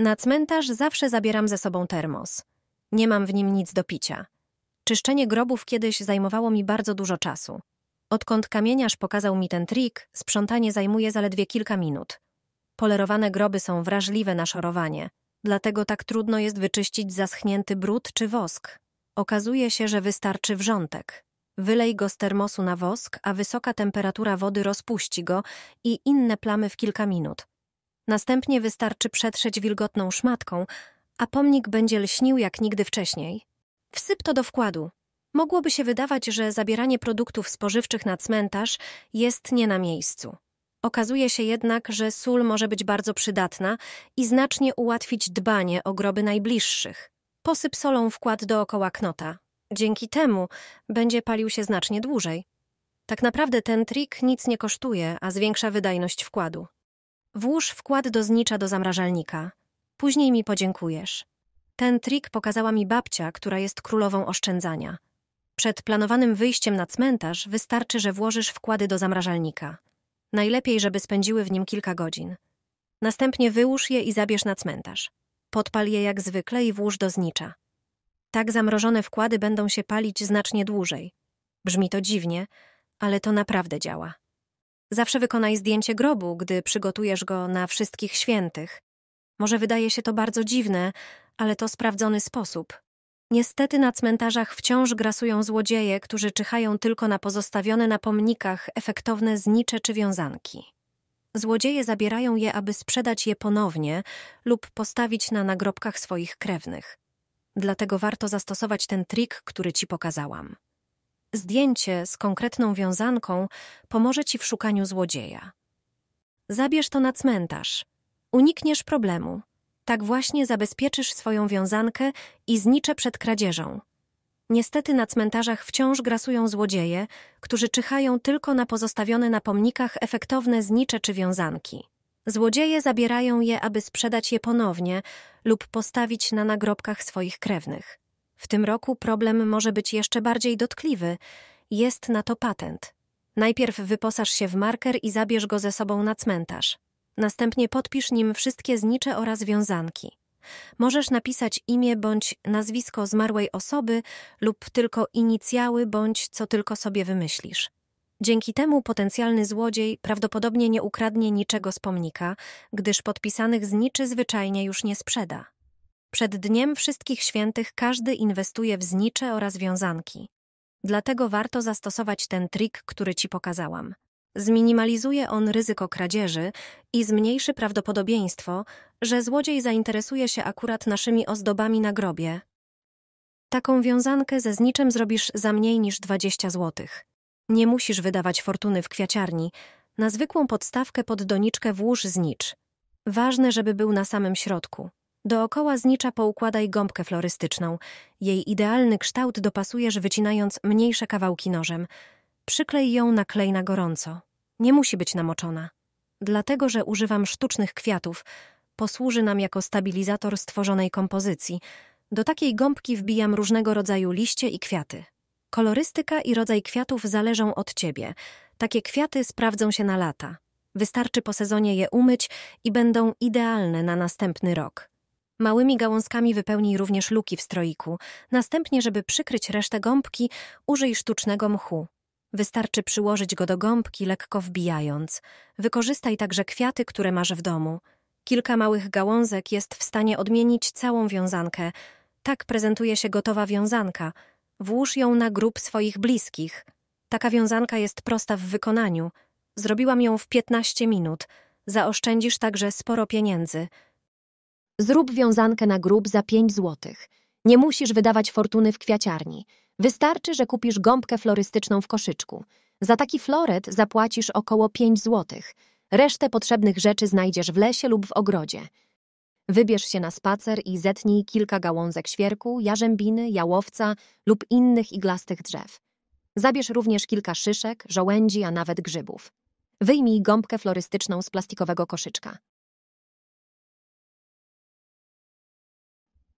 Na cmentarz zawsze zabieram ze sobą termos. Nie mam w nim nic do picia. Czyszczenie grobów kiedyś zajmowało mi bardzo dużo czasu. Odkąd kamieniarz pokazał mi ten trik, sprzątanie zajmuje zaledwie kilka minut. Polerowane groby są wrażliwe na szorowanie, dlatego tak trudno jest wyczyścić zaschnięty brud czy wosk. Okazuje się, że wystarczy wrzątek. Wylej go z termosu na wosk, a wysoka temperatura wody rozpuści go i inne plamy w kilka minut. Następnie wystarczy przetrzeć wilgotną szmatką, a pomnik będzie lśnił jak nigdy wcześniej. Wsyp to do wkładu. Mogłoby się wydawać, że zabieranie produktów spożywczych na cmentarz jest nie na miejscu. Okazuje się jednak, że sól może być bardzo przydatna i znacznie ułatwić dbanie o groby najbliższych. Posyp solą wkład dookoła knota. Dzięki temu będzie palił się znacznie dłużej. Tak naprawdę ten trik nic nie kosztuje, a zwiększa wydajność wkładu. Włóż wkład do znicza do zamrażalnika. Później mi podziękujesz. Ten trik pokazała mi babcia, która jest królową oszczędzania. Przed planowanym wyjściem na cmentarz wystarczy, że włożysz wkłady do zamrażalnika. Najlepiej, żeby spędziły w nim kilka godzin. Następnie wyłóż je i zabierz na cmentarz. Podpal je jak zwykle i włóż do znicza. Tak zamrożone wkłady będą się palić znacznie dłużej. Brzmi to dziwnie, ale to naprawdę działa. Zawsze wykonaj zdjęcie grobu, gdy przygotujesz go na wszystkich świętych. Może wydaje się to bardzo dziwne, ale to sprawdzony sposób. Niestety na cmentarzach wciąż grasują złodzieje, którzy czyhają tylko na pozostawione na pomnikach efektowne znicze czy wiązanki. Złodzieje zabierają je, aby sprzedać je ponownie lub postawić na nagrobkach swoich krewnych. Dlatego warto zastosować ten trik, który ci pokazałam. Zdjęcie z konkretną wiązanką pomoże ci w szukaniu złodzieja. Zabierz to na cmentarz. Unikniesz problemu. Tak właśnie zabezpieczysz swoją wiązankę i zniczę przed kradzieżą. Niestety na cmentarzach wciąż grasują złodzieje, którzy czyhają tylko na pozostawione na pomnikach efektowne znicze czy wiązanki. Złodzieje zabierają je, aby sprzedać je ponownie lub postawić na nagrobkach swoich krewnych. W tym roku problem może być jeszcze bardziej dotkliwy. Jest na to patent. Najpierw wyposaż się w marker i zabierz go ze sobą na cmentarz. Następnie podpisz nim wszystkie znicze oraz wiązanki. Możesz napisać imię bądź nazwisko zmarłej osoby lub tylko inicjały bądź co tylko sobie wymyślisz. Dzięki temu potencjalny złodziej prawdopodobnie nie ukradnie niczego z pomnika, gdyż podpisanych zniczy zwyczajnie już nie sprzeda. Przed Dniem Wszystkich Świętych każdy inwestuje w znicze oraz wiązanki. Dlatego warto zastosować ten trik, który Ci pokazałam. Zminimalizuje on ryzyko kradzieży i zmniejszy prawdopodobieństwo, że złodziej zainteresuje się akurat naszymi ozdobami na grobie. Taką wiązankę ze zniczem zrobisz za mniej niż 20 zł. Nie musisz wydawać fortuny w kwiaciarni. Na zwykłą podstawkę pod doniczkę włóż znicz. Ważne, żeby był na samym środku. Dookoła znicza poukładaj gąbkę florystyczną. Jej idealny kształt dopasujesz wycinając mniejsze kawałki nożem. Przyklej ją na klej na gorąco. Nie musi być namoczona. Dlatego, że używam sztucznych kwiatów, posłuży nam jako stabilizator stworzonej kompozycji. Do takiej gąbki wbijam różnego rodzaju liście i kwiaty. Kolorystyka i rodzaj kwiatów zależą od ciebie. Takie kwiaty sprawdzą się na lata. Wystarczy po sezonie je umyć i będą idealne na następny rok. Małymi gałązkami wypełnij również luki w stroiku. Następnie, żeby przykryć resztę gąbki, użyj sztucznego mchu. Wystarczy przyłożyć go do gąbki, lekko wbijając. Wykorzystaj także kwiaty, które masz w domu. Kilka małych gałązek jest w stanie odmienić całą wiązankę. Tak prezentuje się gotowa wiązanka. Włóż ją na grób swoich bliskich. Taka wiązanka jest prosta w wykonaniu. Zrobiłam ją w 15 minut. Zaoszczędzisz także sporo pieniędzy. Zrób wiązankę na grób za 5 zł. Nie musisz wydawać fortuny w kwiaciarni. Wystarczy, że kupisz gąbkę florystyczną w koszyczku. Za taki floret zapłacisz około 5 zł. Resztę potrzebnych rzeczy znajdziesz w lesie lub w ogrodzie. Wybierz się na spacer i zetnij kilka gałązek świerku, jarzębiny, jałowca lub innych iglastych drzew. Zabierz również kilka szyszek, żołędzi, a nawet grzybów. Wyjmij gąbkę florystyczną z plastikowego koszyczka.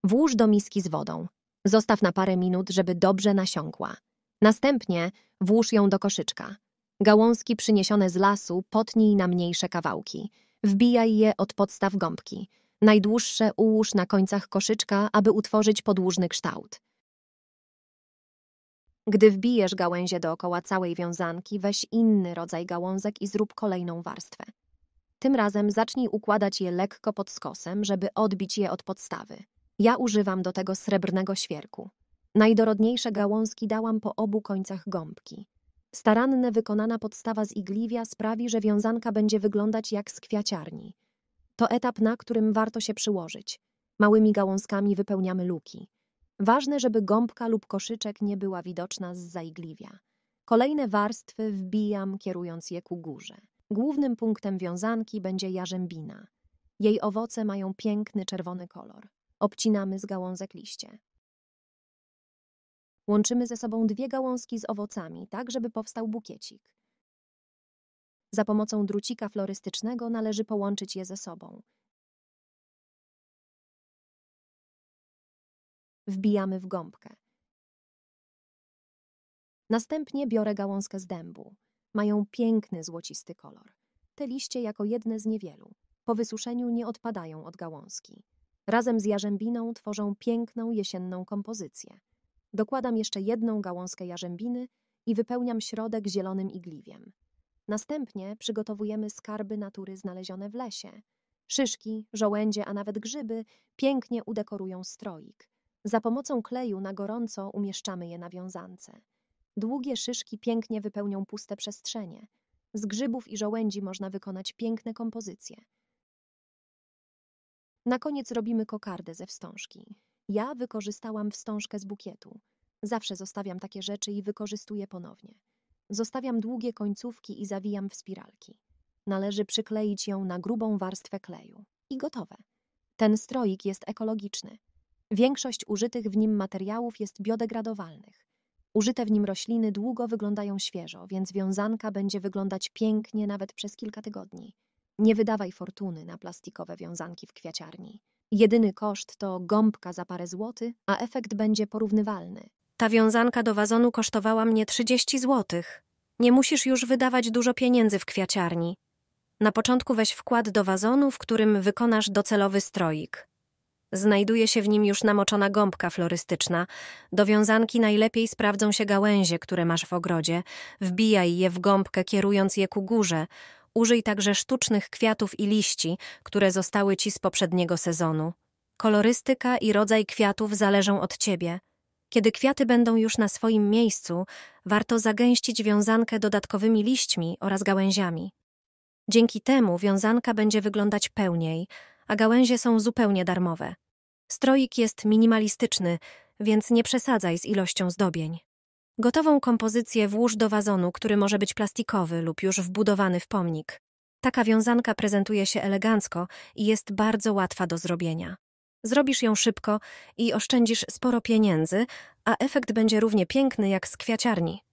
Włóż do miski z wodą. Zostaw na parę minut, żeby dobrze nasiąkła. Następnie włóż ją do koszyczka. Gałązki przyniesione z lasu potnij na mniejsze kawałki. Wbijaj je od podstaw gąbki. Najdłuższe ułóż na końcach koszyczka, aby utworzyć podłużny kształt. Gdy wbijesz gałęzie dookoła całej wiązanki, weź inny rodzaj gałązek i zrób kolejną warstwę. Tym razem zacznij układać je lekko pod skosem, żeby odbić je od podstawy. Ja używam do tego srebrnego świerku. Najdorodniejsze gałązki dałam po obu końcach gąbki. Starannie wykonana podstawa z igliwia sprawi, że wiązanka będzie wyglądać jak z kwiaciarni. To etap, na którym warto się przyłożyć. Małymi gałązkami wypełniamy luki. Ważne, żeby gąbka lub koszyczek nie była widoczna z zaigliwia. Kolejne warstwy wbijam, kierując je ku górze. Głównym punktem wiązanki będzie jarzębina. Jej owoce mają piękny czerwony kolor. Obcinamy z gałązek liście. Łączymy ze sobą dwie gałązki z owocami, tak żeby powstał bukiecik. Za pomocą drucika florystycznego należy połączyć je ze sobą. Wbijamy w gąbkę. Następnie biorę gałązkę z dębu. Mają piękny złocisty kolor. Te liście jako jedne z niewielu. Po wysuszeniu nie odpadają od gałązki. Razem z jarzębiną tworzą piękną jesienną kompozycję. Dokładam jeszcze jedną gałązkę jarzębiny i wypełniam środek zielonym igliwiem. Następnie przygotowujemy skarby natury znalezione w lesie. Szyszki, żołędzie, a nawet grzyby pięknie udekorują stroik. Za pomocą kleju na gorąco umieszczamy je na wiązance. Długie szyszki pięknie wypełnią puste przestrzenie. Z grzybów i żołędzi można wykonać piękne kompozycje. Na koniec robimy kokardę ze wstążki. Ja wykorzystałam wstążkę z bukietu. Zawsze zostawiam takie rzeczy i wykorzystuję ponownie. Zostawiam długie końcówki i zawijam w spiralki. Należy przykleić ją na grubą warstwę kleju. I gotowe. Ten stroik jest ekologiczny. Większość użytych w nim materiałów jest biodegradowalnych. Użyte w nim rośliny długo wyglądają świeżo, więc wiązanka będzie wyglądać pięknie nawet przez kilka tygodni. Nie wydawaj fortuny na plastikowe wiązanki w kwiaciarni. Jedyny koszt to gąbka za parę złotych, a efekt będzie porównywalny. Ta wiązanka do wazonu kosztowała mnie 30 złotych. Nie musisz już wydawać dużo pieniędzy w kwiaciarni. Na początku weź wkład do wazonu, w którym wykonasz docelowy stroik. Znajduje się w nim już namoczona gąbka florystyczna. Do wiązanki najlepiej sprawdzą się gałęzie, które masz w ogrodzie. Wbijaj je w gąbkę, kierując je ku górze. Użyj także sztucznych kwiatów i liści, które zostały ci z poprzedniego sezonu. Kolorystyka i rodzaj kwiatów zależą od ciebie. Kiedy kwiaty będą już na swoim miejscu, warto zagęścić wiązankę dodatkowymi liśćmi oraz gałęziami. Dzięki temu wiązanka będzie wyglądać pełniej, a gałęzie są zupełnie darmowe. Stroik jest minimalistyczny, więc nie przesadzaj z ilością zdobień. Gotową kompozycję włóż do wazonu, który może być plastikowy lub już wbudowany w pomnik. Taka wiązanka prezentuje się elegancko i jest bardzo łatwa do zrobienia. Zrobisz ją szybko i oszczędzisz sporo pieniędzy, a efekt będzie równie piękny jak z kwiaciarni.